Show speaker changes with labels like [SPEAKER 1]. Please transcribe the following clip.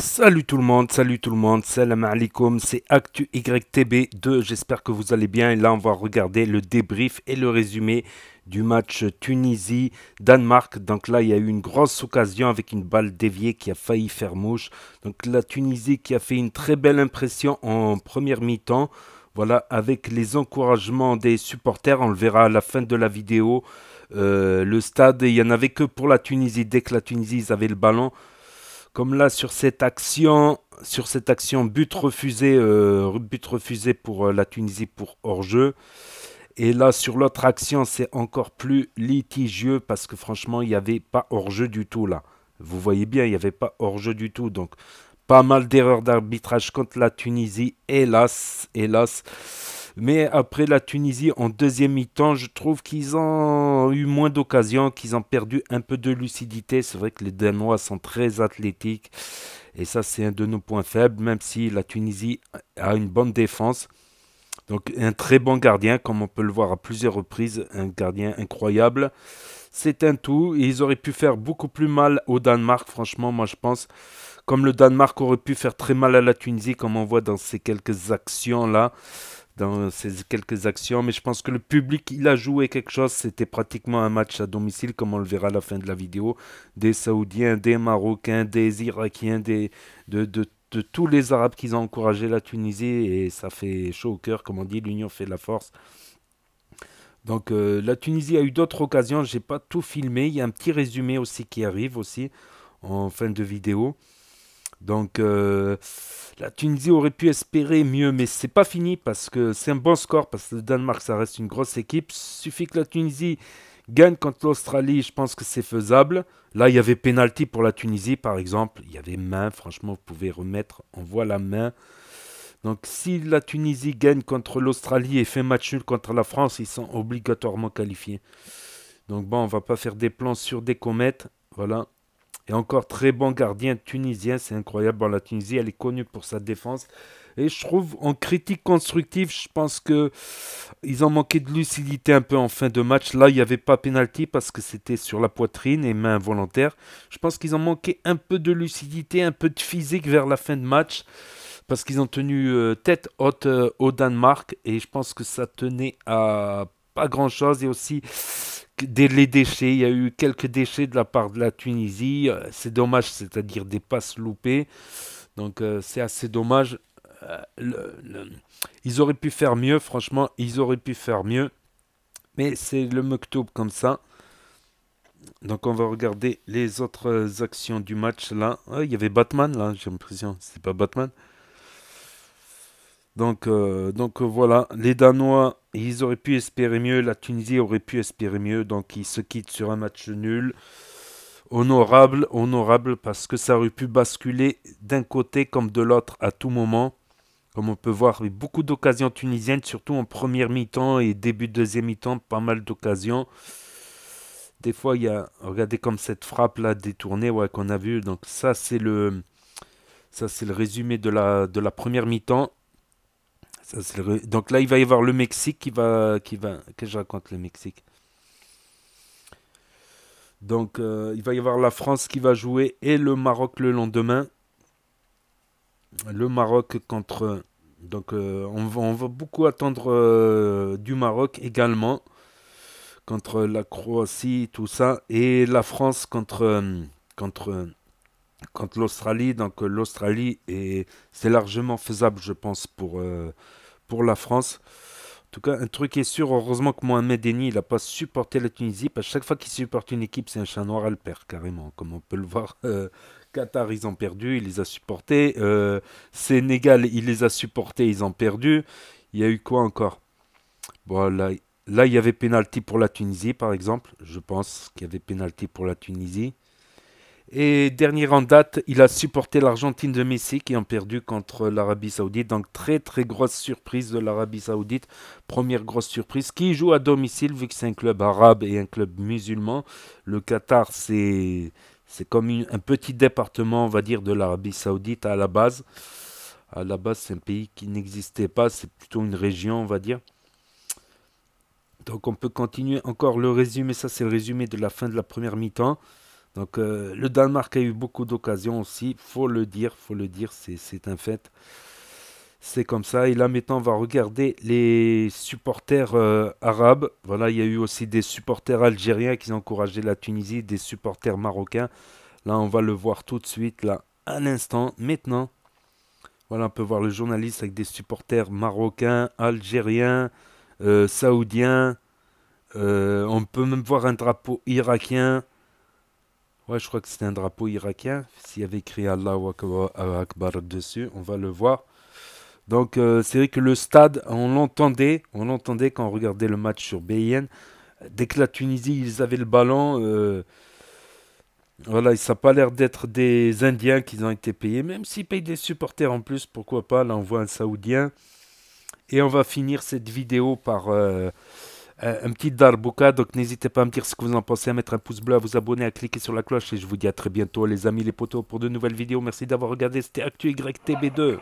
[SPEAKER 1] Salut tout le monde, salut tout le monde, salam alaikum, c'est Actu YTB2, j'espère que vous allez bien et là on va regarder le débrief et le résumé du match Tunisie-Danemark. Donc là, il y a eu une grosse occasion avec une balle déviée qui a failli faire mouche. Donc la Tunisie qui a fait une très belle impression en première mi-temps. Voilà, avec les encouragements des supporters, on le verra à la fin de la vidéo. Euh, le stade, il n'y en avait que pour la Tunisie. Dès que la Tunisie avait le ballon, comme là sur cette action, sur cette action but refusé, euh, but refusé pour euh, la Tunisie pour hors-jeu. Et là sur l'autre action, c'est encore plus litigieux parce que franchement, il n'y avait pas hors-jeu du tout là. Vous voyez bien, il n'y avait pas hors-jeu du tout. Donc pas mal d'erreurs d'arbitrage contre la Tunisie, hélas, hélas. Mais après la Tunisie, en deuxième mi-temps, je trouve qu'ils ont eu moins d'occasions, qu'ils ont perdu un peu de lucidité. C'est vrai que les Danois sont très athlétiques. Et ça, c'est un de nos points faibles, même si la Tunisie a une bonne défense. Donc un très bon gardien, comme on peut le voir à plusieurs reprises, un gardien incroyable. C'est un tout, ils auraient pu faire beaucoup plus mal au Danemark, franchement, moi je pense. Comme le Danemark aurait pu faire très mal à la Tunisie, comme on voit dans ces quelques actions-là dans ces quelques actions, mais je pense que le public, il a joué quelque chose. C'était pratiquement un match à domicile, comme on le verra à la fin de la vidéo. Des Saoudiens, des Marocains, des Irakiens, des, de, tous les Arabes qui ont encouragé la Tunisie, et ça fait chaud au cœur, comme on dit, l'union fait la force. Donc euh, la Tunisie a eu d'autres occasions, j'ai pas tout filmé, il y a un petit résumé aussi qui arrive aussi en fin de vidéo. Donc euh, la Tunisie aurait pu espérer mieux, mais c'est pas fini parce que c'est un bon score parce que le Danemark ça reste une grosse équipe. Suffit que la Tunisie gagne contre l'Australie, je pense que c'est faisable. Là, il y avait penalty pour la Tunisie par exemple, il y avait main. Franchement, vous pouvez remettre, on voit la main. Donc si la Tunisie gagne contre l'Australie et fait match nul contre la France, ils sont obligatoirement qualifiés. Donc bon, on va pas faire des plans sur des comètes. Voilà, et encore très bon gardien tunisien, c'est incroyable. la Tunisie, elle est connue pour sa défense. Et je trouve en critique constructive, je pense que ils ont manqué de lucidité un peu en fin de match. Là, il n'y avait pas pénalty parce que c'était sur la poitrine et main volontaire. Je pense qu'ils ont manqué un peu de lucidité, un peu de physique vers la fin de match parce qu'ils ont tenu euh, tête haute euh, au Danemark et je pense que ça tenait à pas grand chose et aussi les déchets, il y a eu quelques déchets de la part de la Tunisie. Euh, c'est dommage, c'est-à-dire des passes loupées. Donc euh, c'est assez dommage. Euh, ils auraient pu faire mieux, franchement, ils auraient pu faire mieux. Mais c'est le Muktoub comme ça. Donc on va regarder les autres actions du match là. Ah, il y avait Batman là, j'ai l'impression. C'est pas Batman. Donc, euh, donc euh, voilà, les Danois, ils auraient pu espérer mieux, la Tunisie aurait pu espérer mieux, donc ils se quittent sur un match nul. Honorable, honorable, parce que ça aurait pu basculer d'un côté comme de l'autre à tout moment. Comme on peut voir, beaucoup d'occasions tunisiennes, surtout en première mi-temps et début deuxième mi-temps, pas mal d'occasions. Des fois, il y a, regardez comme cette frappe-là détournée ouais, qu'on a vue. Donc ça, c'est le, ça, c'est le résumé de la, de la première mi-temps. Donc là, il va y avoir le Mexique qui va. Qui va... que je raconte, le Mexique Donc, euh, il va y avoir la France qui va jouer et le Maroc le lendemain. Le Maroc contre. Donc, euh, on, va, beaucoup attendre euh, du Maroc également. Contre la Croatie, tout ça. Et la France contre. contre Contre l'Australie, donc euh, l'Australie, et c'est largement faisable, je pense, pour, euh, pour la France. En tout cas, un truc est sûr, heureusement que Mohamed Denis il n'a pas supporté la Tunisie. Parce que chaque fois qu'il supporte une équipe, c'est un chat noir, elle perd carrément. Comme on peut le voir, euh, Qatar, ils ont perdu, il les a supportés. Sénégal, il les a supportés, ils ont perdu. Il y a eu quoi encore bon, là, là, il y avait pénalty pour la Tunisie, par exemple. Je pense qu'il y avait pénalty pour la Tunisie. Et dernier en date, il a supporté l'Argentine de Messi qui ont perdu contre l'Arabie Saoudite. Donc très très grosse surprise de l'Arabie Saoudite. Première grosse surprise qui joue à domicile vu que c'est un club arabe et un club musulman. Le Qatar c'est c'est comme un petit département on va dire de l'Arabie Saoudite à la base. À la base c'est un pays qui n'existait pas, c'est plutôt une région on va dire. Donc on peut continuer encore le résumé, ça c'est le résumé de la fin de la première mi-temps. Donc euh, le Danemark a eu beaucoup d'occasions aussi, faut le dire, faut le dire, c'est un fait. C'est comme ça. Et là maintenant, on va regarder les supporters euh, arabes. Voilà, il y a eu aussi des supporters algériens qui ont encouragé la Tunisie, des supporters marocains. Là, on va le voir tout de suite, là, un instant, maintenant. Voilà, on peut voir le journaliste avec des supporters marocains, algériens, euh, saoudiens. on peut même voir un drapeau irakien. Ouais, je crois que c'était un drapeau irakien. S'il y avait écrit Allahu Akbar dessus, on va le voir. Donc euh, c'est vrai que le stade, on l'entendait, on l'entendait quand on regardait le match sur BIN. Dès que la Tunisie, ils avaient le ballon, euh, voilà, ça n'a pas l'air d'être des Indiens qu'ils ont été payés, même s'ils payent des supporters en plus, pourquoi pas, là on voit un Saoudien. Et on va finir cette vidéo par... Euh, euh, un petit darbouka. Donc n'hésitez pas à me dire ce que vous en pensez, à mettre un pouce bleu, à vous abonner, à cliquer sur la cloche. Et je vous dis à très bientôt, les amis, les potos, pour de nouvelles vidéos. Merci d'avoir regardé. C'était actuytb 2